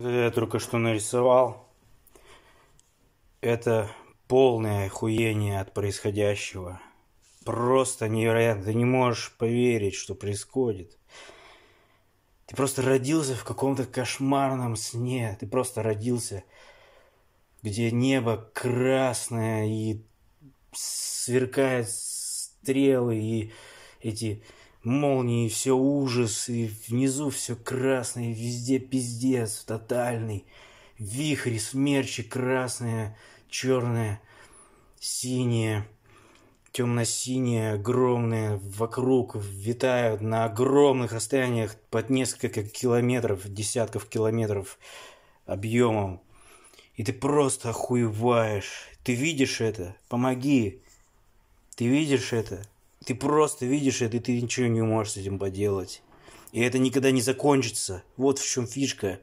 Я только что нарисовал. Это полное охуение от происходящего. Просто невероятно. Ты не можешь поверить, что происходит. Ты просто родился в каком-то кошмарном сне. Ты просто родился, где небо красное и сверкает стрелы и эти молнии, все ужас, и внизу все красное, везде пиздец, тотальный. Вихри, смерчи, красное, черное, синее, темно-синее, огромное, вокруг витают на огромных расстояниях под несколько километров, десятков километров объемом. И ты просто охуеваешь. Ты видишь это? Помоги. Ты видишь это? Ты просто видишь это, и ты ничего не можешь с этим поделать. И это никогда не закончится. Вот в чем фишка.